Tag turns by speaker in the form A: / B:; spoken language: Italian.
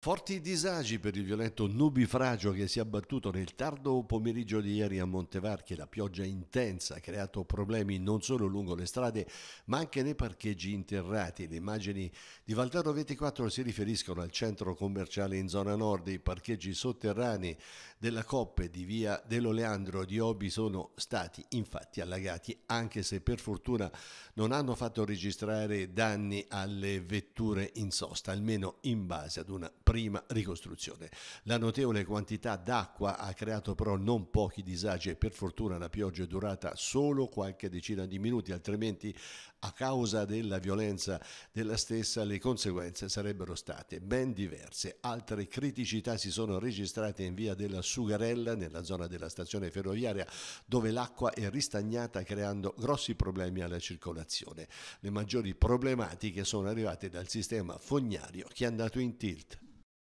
A: Forti disagi per il violento nubifragio che si è abbattuto nel tardo pomeriggio di ieri a Montevarchi. La pioggia intensa ha creato problemi non solo lungo le strade, ma anche nei parcheggi interrati. Le immagini di Valtaro 24 si riferiscono al centro commerciale in zona nord. I parcheggi sotterranei della Coppe di via dell'Oleandro di Obi sono stati infatti allagati, anche se per fortuna non hanno fatto registrare danni alle vetture in sosta, almeno in base ad una prima ricostruzione. La notevole quantità d'acqua ha creato però non pochi disagi e per fortuna la pioggia è durata solo qualche decina di minuti, altrimenti a causa della violenza della stessa le conseguenze sarebbero state ben diverse. Altre criticità si sono registrate in via della Sugarella, nella zona della stazione ferroviaria, dove l'acqua è ristagnata creando grossi problemi alla circolazione. Le maggiori problematiche sono arrivate dal sistema fognario che è andato in tilt.